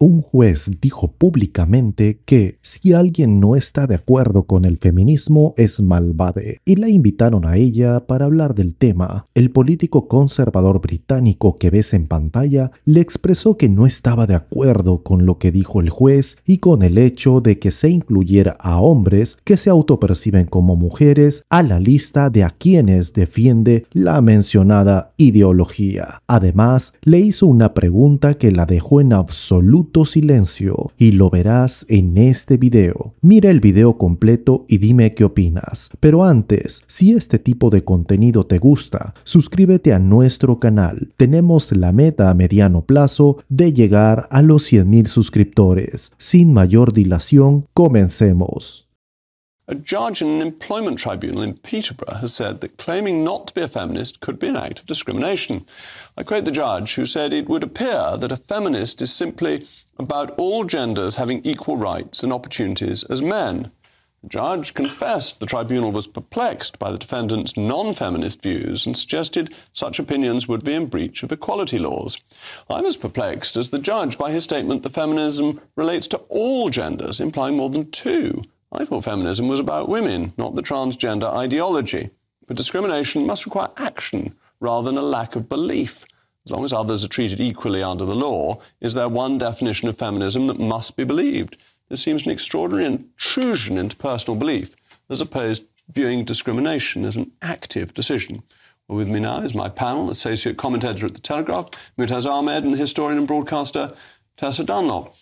un juez dijo públicamente que si alguien no está de acuerdo con el feminismo es malvade y la invitaron a ella para hablar del tema. El político conservador británico que ves en pantalla le expresó que no estaba de acuerdo con lo que dijo el juez y con el hecho de que se incluyera a hombres que se autoperciben como mujeres a la lista de a quienes defiende la mencionada ideología. Además, le hizo una pregunta que la dejó en absoluto silencio y lo verás en este video. Mira el video completo y dime qué opinas. Pero antes, si este tipo de contenido te gusta, suscríbete a nuestro canal. Tenemos la meta a mediano plazo de llegar a los 100.000 suscriptores. Sin mayor dilación, comencemos. A judge in an employment tribunal in Peterborough has said that claiming not to be a feminist could be an act of discrimination. I quote the judge, who said it would appear that a feminist is simply about all genders having equal rights and opportunities as men. The judge confessed the tribunal was perplexed by the defendant's non feminist views and suggested such opinions would be in breach of equality laws. I'm as perplexed as the judge by his statement that feminism relates to all genders, implying more than two. I thought feminism was about women, not the transgender ideology. But discrimination must require action rather than a lack of belief. As long as others are treated equally under the law, is there one definition of feminism that must be believed? This seems an extraordinary intrusion into personal belief, as opposed to viewing discrimination as an active decision. Well, with me now is my panel, associate commentator at The Telegraph, Mutaz Ahmed, and the historian and broadcaster Tessa Dunlop.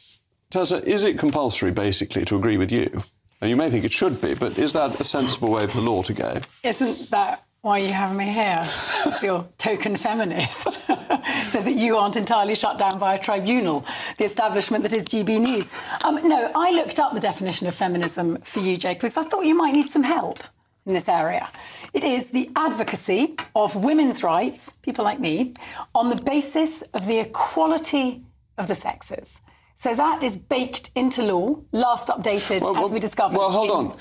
Tessa, is it compulsory, basically, to agree with you? And you may think it should be, but is that a sensible way for the law to go? Isn't that why you have me here It's your token feminist? so that you aren't entirely shut down by a tribunal, the establishment that is GB News. Um, no, I looked up the definition of feminism for you, Jake, because I thought you might need some help in this area. It is the advocacy of women's rights, people like me, on the basis of the equality of the sexes. So that is baked into law, last updated well, well, as we discovered. Well, hold on.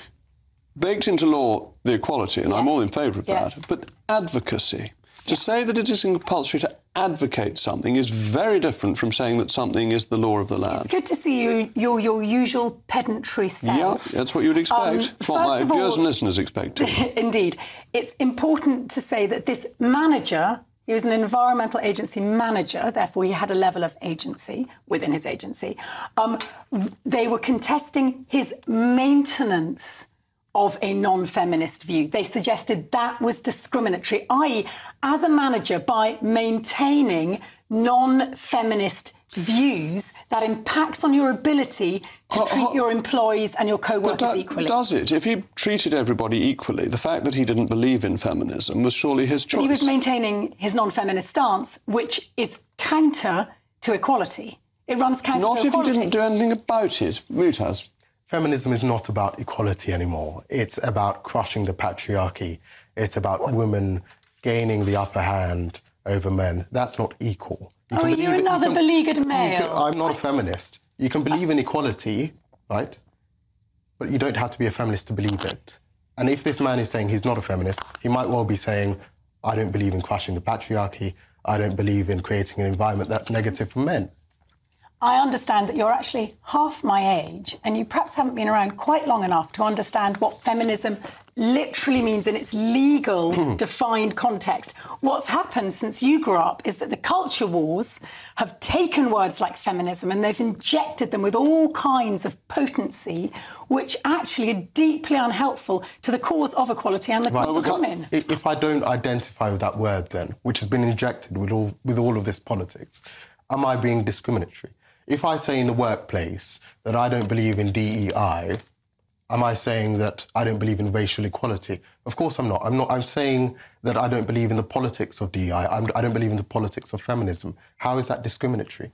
Baked into law, the equality, and yes. I'm all in favour of yes. that. But advocacy. To yeah. say that it is compulsory to advocate something is very different from saying that something is the law of the land. It's good to see you, your, your usual pedantry self. Yeah, that's what you'd expect. Um, it's what my viewers all, and listeners expect. indeed. It's important to say that this manager he was an environmental agency manager, therefore, he had a level of agency within his agency. Um, they were contesting his maintenance of a non feminist view. They suggested that was discriminatory, i.e., as a manager, by maintaining non feminist views that impacts on your ability to uh, treat uh, your employees and your co-workers that, equally. Does it? If he treated everybody equally, the fact that he didn't believe in feminism was surely his choice. But he was maintaining his non-feminist stance, which is counter to equality. It runs counter Not to equality. Not if he didn't do anything about it. Mutas. Feminism is not about equality anymore. It's about crushing the patriarchy. It's about women gaining the upper hand over men. That's not equal. You oh, are another you can, beleaguered male? Can, I'm not a feminist. You can believe in equality, right? But you don't have to be a feminist to believe it. And if this man is saying he's not a feminist, he might well be saying, I don't believe in crushing the patriarchy. I don't believe in creating an environment that's negative for men. I understand that you're actually half my age and you perhaps haven't been around quite long enough to understand what feminism literally means in its legal hmm. defined context. What's happened since you grew up is that the culture wars have taken words like feminism and they've injected them with all kinds of potency, which actually are deeply unhelpful to the cause of equality and the right. cause of women. If I don't identify with that word then, which has been injected with all with all of this politics, am I being discriminatory? If I say in the workplace that I don't believe in DEI, am I saying that I don't believe in racial equality? Of course I'm not. I'm not. I'm saying that I don't believe in the politics of DEI. I'm, I do not believe in the politics of feminism. How is that discriminatory?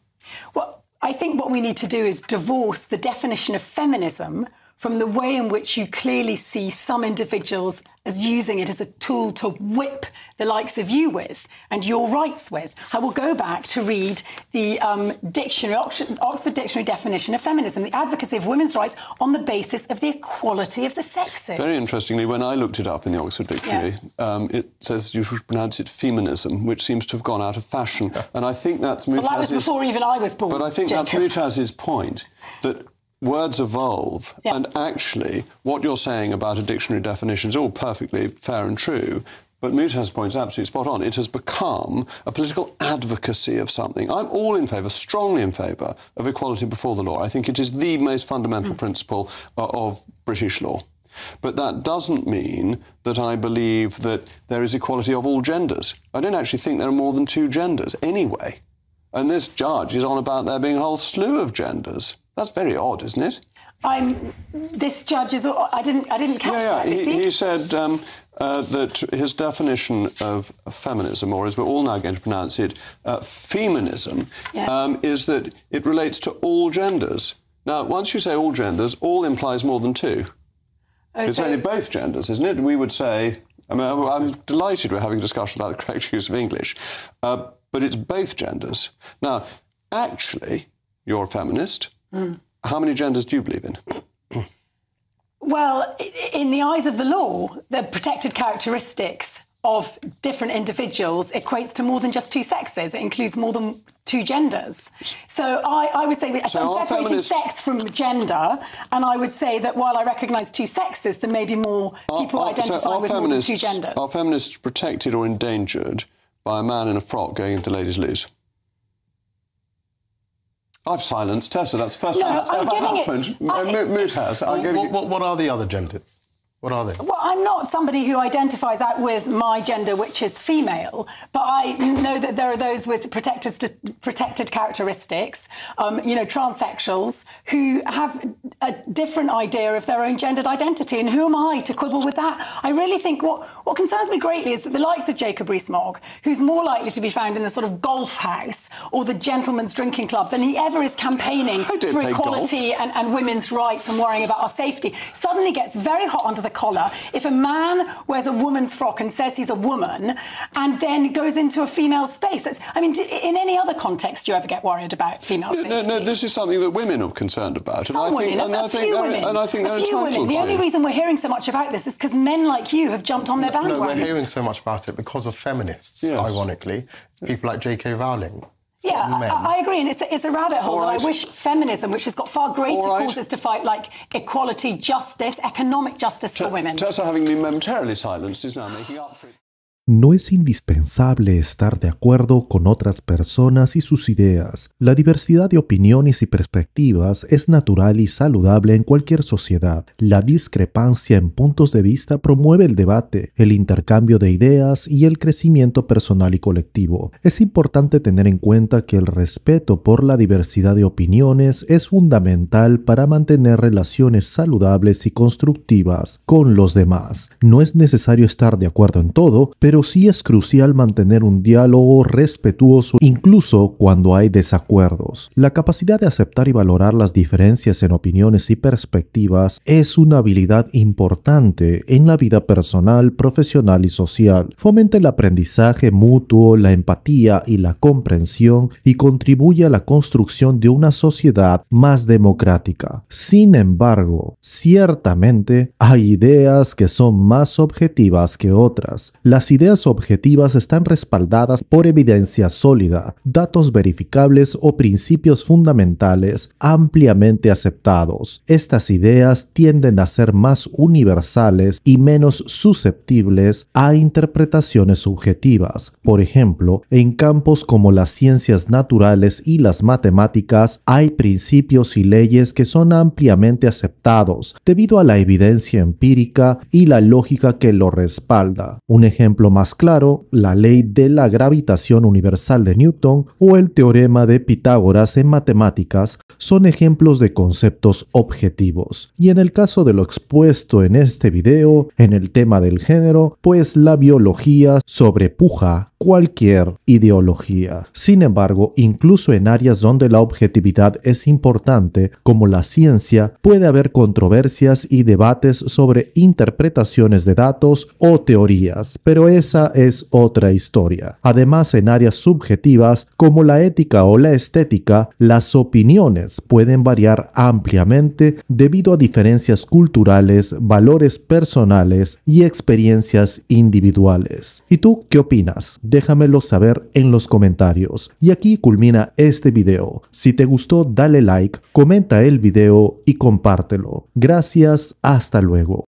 Well, I think what we need to do is divorce the definition of feminism from the way in which you clearly see some individuals as using it as a tool to whip the likes of you with and your rights with. I will go back to read the um, dictionary, Oxford Dictionary definition of feminism, the advocacy of women's rights on the basis of the equality of the sexes. Very interestingly, when I looked it up in the Oxford Dictionary, yes. um, it says you should pronounce it feminism, which seems to have gone out of fashion. And I think that's Mutaz's... Well, that was before even I was born, But I think Jacob. that's Mutaz's point, that words evolve. Yeah. And actually, what you're saying about a dictionary definition is all perfectly fair and true. But Mutas points absolutely spot on. It has become a political advocacy of something. I'm all in favour, strongly in favour, of equality before the law. I think it is the most fundamental mm. principle uh, of British law. But that doesn't mean that I believe that there is equality of all genders. I don't actually think there are more than two genders anyway. And this judge is on about there being a whole slew of genders. That's very odd, isn't it? I'm. This judge is. I didn't. I didn't catch yeah, yeah. He, he, said um, uh, that his definition of feminism, or as we're all now going to pronounce it, uh, feminism, yeah. um, is that it relates to all genders. Now, once you say all genders, all implies more than two. Oh, it's so only both genders, isn't it? We would say. I mean, I'm, I'm delighted we're having a discussion about the correct use of English, uh, but it's both genders. Now, actually, you're a feminist. Mm. How many genders do you believe in? well, in the eyes of the law, the protected characteristics of different individuals equates to more than just two sexes. It includes more than two genders. So I, I would say so I'm separating feminist... sex from gender, and I would say that while I recognise two sexes, there may be more people are, are, identifying so with more than two genders. Are feminists protected or endangered by a man in a frock going into ladies' loos? I've silenced Tessa. That's the first no, time that's I'm ever happened. It, Moot has. What, what, what, are the other genders? What are they? Well, I'm not somebody who identifies out with my gender, which is female, but I know that there are those with protected characteristics, um, you know, transsexuals, who have a different idea of their own gendered identity. And who am I to quibble with that? I really think what, what concerns me greatly is that the likes of Jacob Rees-Mogg, who's more likely to be found in the sort of golf house or the gentleman's drinking club than he ever is campaigning for equality and, and women's rights and worrying about our safety, suddenly gets very hot under the collar. If a man wears a woman's frock and says he's a woman and then goes into a female space, that's, I mean, in any other context, do you ever get worried about female safety? No, no, this is something that women are concerned about. Some and I think, women, and think few women. And I think a few women. The only reason we're hearing so much about this is because men like you have jumped on their bandwagon. No, we're hearing so much about it because of feminists, yes. ironically. It's people like J.K. Rowling yeah, men. I, agree, and it's a, it's a rabbit hole. Right. I wish feminism, which has got far greater right. causes to fight, like equality, justice, economic justice T for women. Tessa having been momentarily silenced is now making up for it. No es indispensable estar de acuerdo con otras personas y sus ideas. La diversidad de opiniones y perspectivas es natural y saludable en cualquier sociedad. La discrepancia en puntos de vista promueve el debate, el intercambio de ideas y el crecimiento personal y colectivo. Es importante tener en cuenta que el respeto por la diversidad de opiniones es fundamental para mantener relaciones saludables y constructivas con los demás. No es necesario estar de acuerdo en todo, pero sí es crucial mantener un diálogo respetuoso incluso cuando hay desacuerdos. La capacidad de aceptar y valorar las diferencias en opiniones y perspectivas es una habilidad importante en la vida personal, profesional y social. Fomenta el aprendizaje mutuo, la empatía y la comprensión y contribuye a la construcción de una sociedad más democrática. Sin embargo, ciertamente hay ideas que son más objetivas que otras. Las ideas objetivas están respaldadas por evidencia sólida, datos verificables o principios fundamentales ampliamente aceptados. Estas ideas tienden a ser más universales y menos susceptibles a interpretaciones subjetivas. Por ejemplo, en campos como las ciencias naturales y las matemáticas hay principios y leyes que son ampliamente aceptados debido a la evidencia empírica y la lógica que lo respalda. Un ejemplo más claro, la ley de la gravitación universal de Newton o el teorema de Pitágoras en matemáticas son ejemplos de conceptos objetivos. Y en el caso de lo expuesto en este video, en el tema del género, pues la biología sobrepuja cualquier ideología. Sin embargo, incluso en áreas donde la objetividad es importante, como la ciencia, puede haber controversias y debates sobre interpretaciones de datos o teorías, pero esa es otra historia. Además, en áreas subjetivas como la ética o la estética, las opiniones pueden variar ampliamente debido a diferencias culturales, valores personales y experiencias individuales. ¿Y tú qué opinas? Déjamelo saber en los comentarios. Y aquí culmina este video. Si te gustó, dale like, comenta el video y compártelo. Gracias, hasta luego.